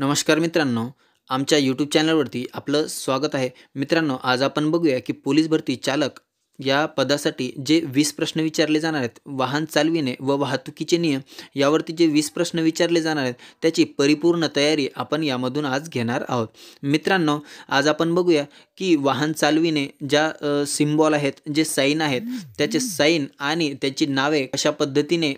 नमस्कार मित्रांनो आमच्या यूट्यूब चॅनलवरती आपलं स्वागत आहे मित्रांनो आज आपण बघूया की पोलीस भरती चालक या पदासाठी जे वीस प्रश्न विचारले जाणार आहेत वाहन चालविणे व वाहतुकीचे नियम यावरती जे वीस प्रश्न विचारले जाणार आहेत त्याची परिपूर्ण तयारी आपण यामधून आज घेणार आहोत मित्रांनो आज आपण बघूया की वाहन चालविणे ज्या सिम्बॉल आहेत जे साईन आहेत त्याचे साईन आणि त्याची नावे कशा पद्धतीने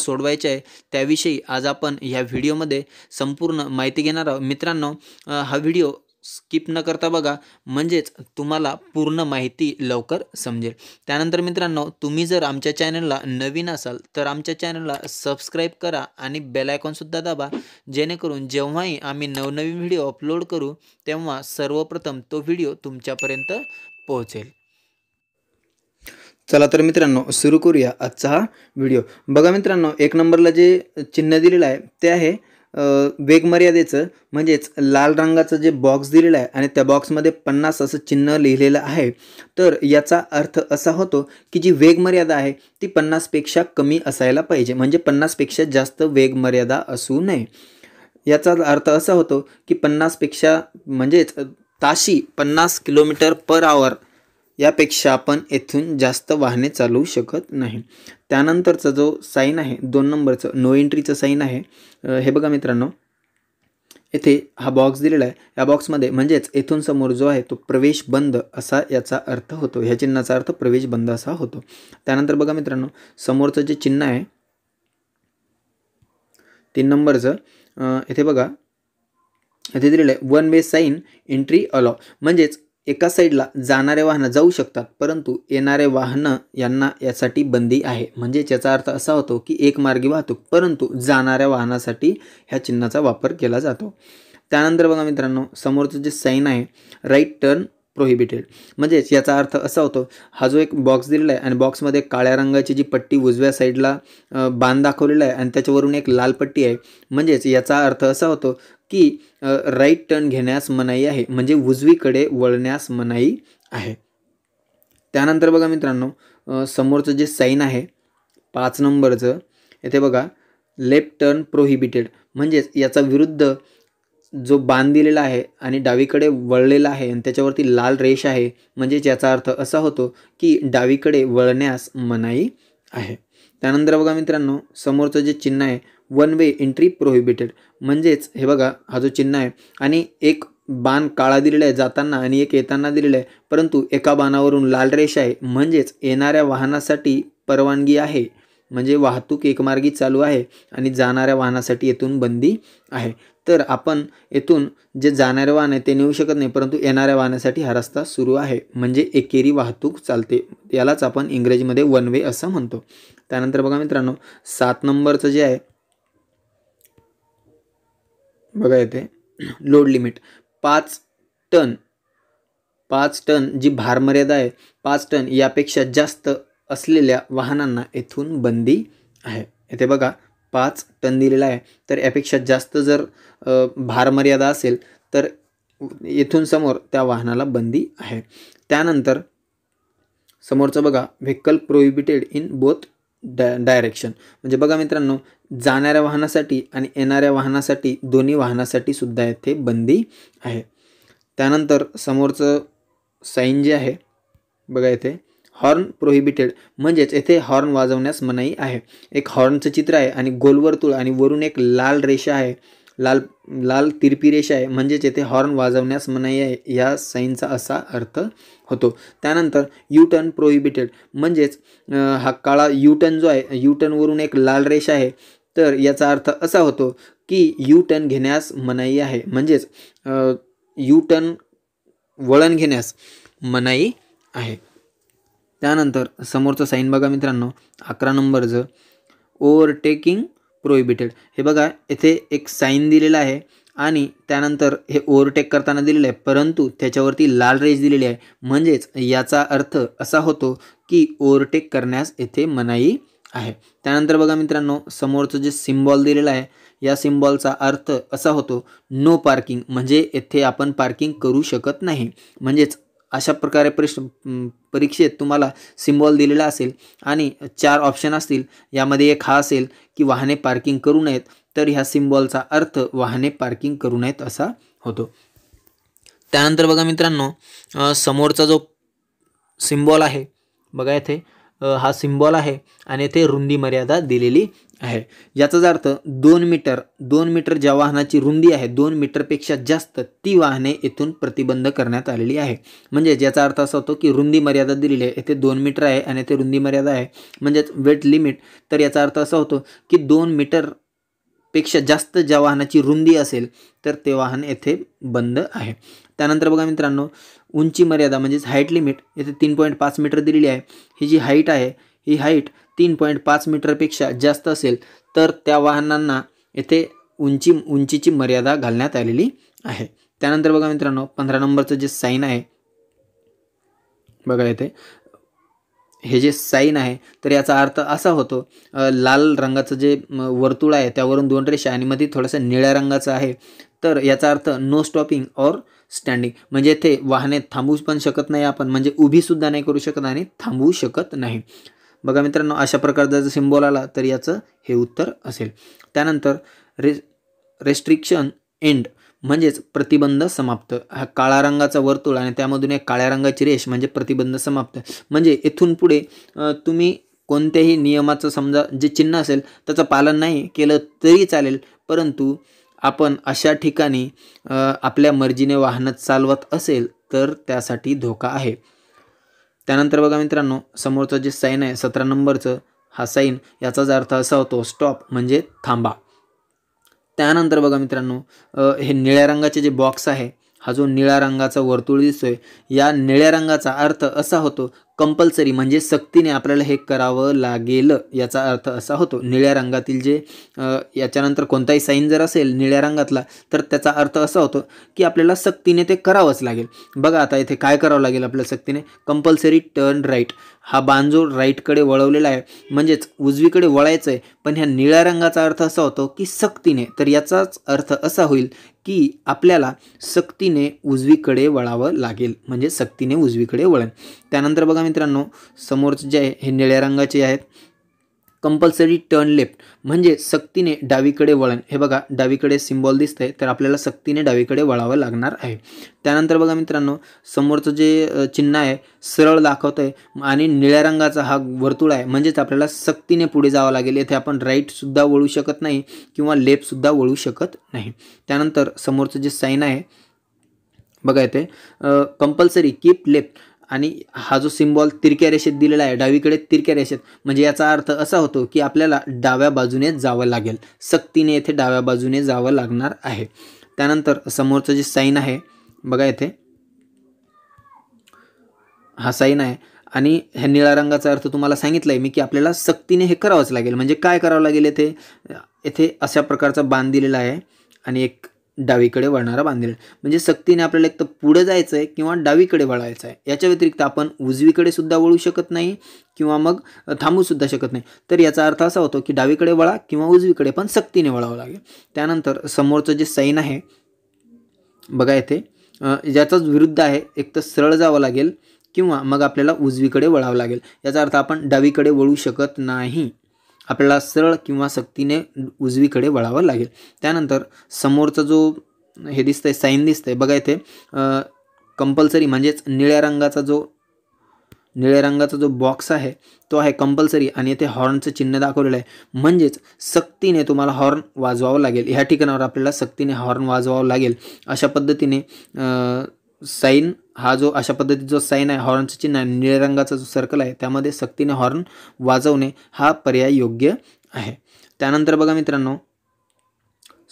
सोडवायचे आहे त्याविषयी आज आपण ह्या व्हिडिओमध्ये संपूर्ण माहिती घेणार आहोत मित्रांनो हा व्हिडिओ स्किप न करता बघा म्हणजेच तुम्हाला पूर्ण माहिती लवकर समजेल त्यानंतर मित्रांनो तुम्ही जर आमच्या चॅनलला नवीन असाल तर आमच्या चॅनलला सबस्क्राईब करा आणि बेलायकॉनसुद्धा दाबा जेणेकरून जेव्हाही आम्ही नवनवीन व्हिडिओ अपलोड करू तेव्हा सर्वप्रथम तो व्हिडिओ तुमच्यापर्यंत पोहोचेल चला तर मित्रांनो सुरू करूया आजचा हा व्हिडिओ बघा मित्रांनो एक नंबरला जे चिन्ह दिलेलं आहे ते आहे वेगमर्यादेचं म्हणजेच लाल रंगाचं जे बॉक्स दिलेलं आहे आणि त्या बॉक्समध्ये पन्नास असं चिन्ह लिहिलेलं आहे तर याचा अर्थ असा होतो की जी वेगमर्यादा आहे ती पन्नासपेक्षा कमी असायला पाहिजे म्हणजे पन्नासपेक्षा जास्त वेगमर्यादा असू नये याचा अर्थ असा होतो की पन्नासपेक्षा म्हणजेच ताशी पन्नास किलोमीटर पर आवर यापेक्षा आपण येथून जास्त वाहने चालवू शकत नाही त्यानंतरचा जो साईन आहे दोन नंबरचं नो एंट्रीचं साईन आहे हे बघा मित्रांनो येथे हा बॉक्स दिलेला आहे या बॉक्समध्ये म्हणजेच येथून समोर जो आहे तो प्रवेश बंद असा याचा अर्थ होतो ह्या चिन्हाचा अर्थ प्रवेश बंद असा होतो त्यानंतर बघा मित्रांनो समोरचं जे चिन्ह आहे तीन नंबरचं येथे बघा येथे दिलेलं आहे one way sign entry allow म्हणजेच एका साईडला जाणारे वाहनं जाऊ शकतात परंतु येणारे वाहनं यांना यासाठी बंदी आहे म्हणजे याचा अर्थ असा होतो की एकमार्गी वाहतूक परंतु जाणाऱ्या वाहनासाठी ह्या चिन्हाचा वापर केला जातो त्यानंतर बघा मित्रांनो समोरचं जे साईन आहे राईट टर्न प्रोहिबिटेड म्हणजेच याचा अर्थ असा होतो हा जो एक बॉक्स दिलेला आहे आणि बॉक्समध्ये काळ्या रंगाची जी पट्टी उजव्या साईडला बांध दाखवलेला आहे आणि त्याच्यावरून एक लाल पट्टी आहे म्हणजेच याचा अर्थ असा होतो की राईट टर्न घेण्यास मनाई आहे म्हणजे उजवीकडे वळण्यास मनाई आहे त्यानंतर बघा मित्रांनो समोरचं जे साईन आहे पाच नंबरचं येथे बघा लेफ्ट टर्न प्रोहिबिटेड म्हणजेच याचा विरुद्ध जो बाण दिलेला आहे आणि डावीकडे वळलेला आहे आणि त्याच्यावरती लाल रेष आहे म्हणजे ज्याचा अर्थ असा होतो की डावीकडे वळण्यास मनाई आहे त्यानंतर बघा मित्रांनो समोरचं जे चिन्ह आहे वन वे एंट्री प्रोहिबिटेड म्हणजेच हे बघा हा जो चिन्ह आहे आणि एक बाण काळा दिलेला आहे जाताना आणि एक येताना दिलेला आहे परंतु एका बाणावरून लाल रेष आहे म्हणजेच येणाऱ्या वाहनासाठी परवानगी आहे म्हणजे वाहतूक एकमार्गी चालू आहे आणि जाणाऱ्या वाहनासाठी येथून बंदी आहे तर आपण येथून जे जाणारे वाहन आहे ते नेऊ शकत नाही परंतु येणाऱ्या वाहनासाठी हा रस्ता सुरू आहे म्हणजे एकेरी वाहतूक चालते यालाच आपण इंग्रजीमध्ये वन वे असं म्हणतो त्यानंतर बघा मित्रांनो सात नंबरचं जे आहे बघा येते लोड लिमिट पाच टन पाच टन जी भार मर्यादा आहे पाच टन यापेक्षा जास्त असलेल्या वाहनांना येथून बंदी आहे येथे बघा पाच टन दिलेला आहे तर यापेक्षा जास्त जर भार मर्यादा असेल तर येथून समोर त्या वाहनाला बंदी आहे त्यानंतर समोरचं बघा vehicle prohibited in both di direction म्हणजे बघा मित्रांनो जाणाऱ्या वाहनासाठी आणि येणाऱ्या वाहनासाठी दोन्ही वाहनासाठी सुद्धा येथे बंदी आहे त्यानंतर समोरचं साईन जे आहे बघा येथे हॉर्न प्रोहिबिटेड म्हणजेच येथे हॉर्न वाजवण्यास मनाई आहे एक हॉर्नचं चित्र आहे आणि गोलवर्तुळ आणि वरून एक लाल रेषा आहे लाल लाल तिरपी रेषा आहे म्हणजेच येथे हॉर्न वाजवण्यास मनाई आहे या साईनचा असा अर्थ होतो त्यानंतर यू टर्न प्रोहिबिटेड म्हणजेच हा काळा यू टर्न जो आहे यू टर्नवरून एक लाल रेषा आहे तर याचा अर्थ असा होतो की यू टर्न घेण्यास मनाई आहे म्हणजेच यू टर्न वळण घेण्यास मनाई आहे त्यानंतर समोरचं साईन बघा मित्रांनो अकरा नंबरचं ओव्हरटेकिंग प्रोहिबिटेड हे बघा येथे एक साईन दिलेला आहे आणि त्यानंतर हे ओव्हरटेक करताना दिलेलं आहे परंतु त्याच्यावरती लाल रेज दिलेली आहे म्हणजेच याचा अर्थ असा होतो की ओव्हरटेक करण्यास येथे मनाई आहे त्यानंतर बघा मित्रांनो समोरचं जे सिम्बॉल दिलेलं आहे या सिम्बॉलचा अर्थ असा होतो नो पार्किंग म्हणजे येथे आपण पार्किंग करू शकत नाही म्हणजेच अशा प्रकारे प्रश्न परीक्षेत तुम्हाला सिम्बॉल दिलेला असेल आणि चार ऑप्शन असतील यामध्ये एक हा असेल की वाहने पार्किंग करू नयेत तर ह्या सिम्बॉलचा अर्थ वाहने पार्किंग करू नयेत असा होतो त्यानंतर बघा मित्रांनो समोरचा जो सिम्बॉल आहे बघा येथे हा सिम्बॉल आहे आणि येथे रुंदी मर्यादा दिलेली आहे याचाच अर्थ दोन मीटर दोन मीटर ज्या वाहनाची रुंदी आहे दोन मीटरपेक्षा जास्त ती वाहने येथून प्रतिबंध करण्यात आलेली आहे म्हणजे याचा अर्थ असा होतो की रुंदी मर्यादा दिलेली आहे इथे दोन मीटर आहे आणि ते रुंदी मर्यादा आहे म्हणजेच वेट लिमिट तर याचा अर्थ असा होतो की दोन मीटर पेक्षा जास्त ज्या वाहनाची रुंदी असेल तर ते वाहन येथे बंद आहे त्यानंतर बघा मित्रांनो उंची मर्यादा म्हणजेच हाईट लिमिट येथे तीन पॉईंट पाच मीटर दिलेली आहे ही जी हाईट आहे ही हाईट तीन पॉईंट पाच मीटरपेक्षा जास्त असेल तर त्या वाहनांना येथे उंची उंचीची मर्यादा घालण्यात आलेली आहे त्यानंतर बघा मित्रांनो पंधरा नंबरचं जे साईन आहे बघा येथे हे जे साईन आहे तर याचा अर्थ असा होतो लाल रंगाचं जे वर्तुळ आहे त्यावरून दोन रेषा आणि मध्ये थोडासा निळ्या रंगाचं आहे तर याचा अर्थ नो स्टॉपिंग और स्टँडिंग म्हणजे ते वाहने थांबू पण शकत नाही आपण म्हणजे उभीसुद्धा नाही करू शकत आणि थांबवू शकत नाही बघा मित्रांनो अशा प्रकारचा जर सिंबॉल आला तर याचं हे उत्तर असेल त्यानंतर रे रेस्ट्रिक्शन एंड म्हणजेच प्रतिबंध समाप्त हा काळा रंगाचा वर्तुळ आणि त्यामधून एक काळ्या रंगाची रेष म्हणजे प्रतिबंध समाप्त म्हणजे इथून पुढे तुम्ही कोणत्याही नियमाचं समजा जे चिन्ह असेल त्याचं पालन नाही केलं तरी चालेल परंतु आपण अशा ठिकाणी आपल्या मर्जीने वाहनं चालवत असेल तर त्यासाठी धोका आहे त्यानंतर बघा मित्रांनो समोरचं जे साईन आहे सतरा नंबरचं हा साईन याचाच अर्थ असा होतो स्टॉप म्हणजे थांबा त्यानंतर बघा मित्रांनो हे निळ्या रंगाचे जे बॉक्स आहे हा जो निळ्या रंगाचा वर्तुळ दिसतोय या निळ्या रंगाचा अर्थ असा होतो कंपल्सरी म्हणजे सक्तीने आपल्याला हे करावं लागेल याचा अर्थ असा होतो निळ्या रंगातील जे याच्यानंतर कोणताही साईन जर असेल निळ्या रंगातला तर त्याचा अर्थ असा होतो की आपल्याला सक्तीने ते करावंच लागेल बघा आता इथे काय करावं लागेल आपल्या सक्तीने कंपल्सरी टर्न राईट हा बांजो राईटकडे वळवलेला आहे म्हणजेच उजवीकडे वळायचं आहे पण ह्या निळ्या रंगाचा अर्थ असा होतो की सक्तीने तर याचाच अर्थ असा होईल की आपल्याला सक्तीने उजवीकडे वळावं लागेल म्हणजे सक्तीने उजवीकडे वळण त्यानंतर बघा मित्रांनो समोरचे जे आहे हे निळ्या रंगाचे आहेत कंपल्सरी टर्न लेफ्ट म्हणजे सक्तीने डावीकडे वळण हे बघा डावीकडे सिम्बॉल दिसतंय तर आपल्याला सक्तीने डावीकडे वळावं लागणार आहे त्यानंतर बघा मित्रांनो समोरचं जे चिन्ह आहे सरळ दाखवत आहे आणि निळ्या रंगाचा हा वर्तुळ आहे म्हणजेच आपल्याला सक्तीने पुढे जावं लागेल येथे आपण राईटसुद्धा वळू शकत नाही किंवा लेफ्टसुद्धा वळू शकत नाही त्यानंतर समोरचं जे साईन आहे बघा येते कंपल्सरी कीप लेफ्ट आणि हा जो सिम्बॉल तिरक्या रेषेत दिलेला आहे डावीकडे तिरक्या रेषेत म्हणजे याचा अर्थ असा होतो की आपल्याला डाव्या बाजूने जावं लागेल सक्तीने येथे डाव्या बाजूने जावं लागणार आहे त्यानंतर समोरचं जे साईन आहे बघा येथे हा साईन आहे आणि ह्या निळ्या रंगाचा अर्थ तुम्हाला सांगितला आहे मी की आपल्याला सक्तीने हे करावंच लागेल म्हणजे काय करावं लागेल येथे येथे अशा प्रकारचा बांध दिलेला आहे आणि एक डावीकडे वळणारा बांधेल म्हणजे सक्तीने आपल्याला एक तर पुढं जायचं आहे किंवा डावीकडे वळायचं आहे याच्या व्यतिरिक्त आपण उजवीकडे सुद्धा वळू शकत नाही किंवा मग थांबू सुद्धा शकत नाही तर याचा अर्थ असा होतो की डावीकडे वळा किंवा उजवीकडे पण सक्तीने वळावं लागेल त्यानंतर समोरचं जे सैन आहे बघा येथे ज्याचाच विरुद्ध आहे एक तर सरळ जावं लागेल किंवा मग आपल्याला उजवीकडे वळावं लागेल याचा अर्थ आपण डावीकडे वळू शकत नाही आपल्याला सरळ किंवा सक्तीने उजवीकडे वळावं लागेल त्यानंतर समोरचा जो हे दिसतं आहे साईन दिसतं आहे बघा इथे कंपल्सरी म्हणजेच निळ्या रंगाचा जो निळ्या रंगाचा जो बॉक्स आहे तो आहे कंपल्सरी आणि इथे हॉर्नचं चिन्ह दाखवलेलं आहे म्हणजेच सक्तीने तुम्हाला हॉर्न वाजवावं लागेल ह्या ठिकाणावर आपल्याला सक्तीने हॉर्न वाजवावं लागेल अशा पद्धतीने साईन हा जो अशा पद्धतीचा जो साईन आहे हॉर्नचं चिन्ह आहे निळ्या रंगाचा जो सर्कल आहे त्यामध्ये सक्तीने हॉर्न वाजवणे हा पर्याय योग्य आहे त्यानंतर बघा मित्रांनो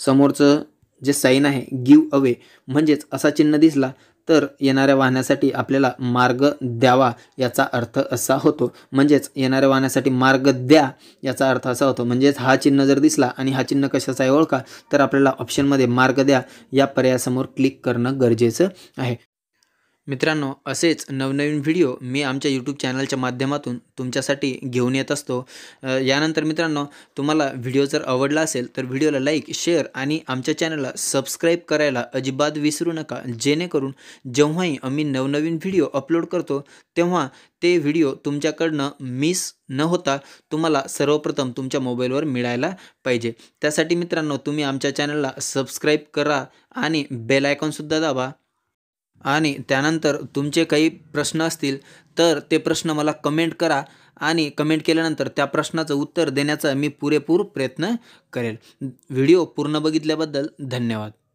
समोरचं जे साईन आहे गिव अवे म्हणजेच असा चिन्ह दिसला तर येणाऱ्या वाहनासाठी आपल्याला मार्ग द्यावा याचा अर्थ असा होतो म्हणजेच येणाऱ्या वाहनासाठी मार्ग द्या याचा अर्थ असा होतो म्हणजेच हा चिन्ह जर दिसला आणि हा चिन्ह कशाचा आहे ओळखा तर आपल्याला ऑप्शनमध्ये मार्ग द्या या पर्यायासमोर क्लिक करणं गरजेचं आहे मित्रांनो असेच नवनवीन व्हिडिओ मी आमच्या यूट्यूब चॅनलच्या माध्यमातून तुमच्यासाठी घेऊन येत असतो यानंतर मित्रांनो तुम्हाला व्हिडिओ जर आवडला असेल तर व्हिडिओला लाईक शेअर आणि आमच्या चॅनलला सबस्क्राईब करायला अजिबात विसरू नका जेणेकरून जेव्हाही आम्ही नवनवीन व्हिडिओ अपलोड करतो तेव्हा ते व्हिडिओ तुमच्याकडनं मिस न होता तुम्हाला सर्वप्रथम तुमच्या मोबाईलवर मिळायला पाहिजे त्यासाठी मित्रांनो तुम्ही आमच्या चॅनलला सबस्क्राईब करा आणि बेल आयकॉनसुद्धा दाबा आणि त्यानंतर तुमचे काही प्रश्न असतील तर ते प्रश्न मला कमेंट करा आणि कमेंट केल्यानंतर त्या प्रश्नाचं उत्तर देण्याचा मी पुरेपूर प्रयत्न करेल व्हिडिओ पूर्ण बघितल्याबद्दल धन्यवाद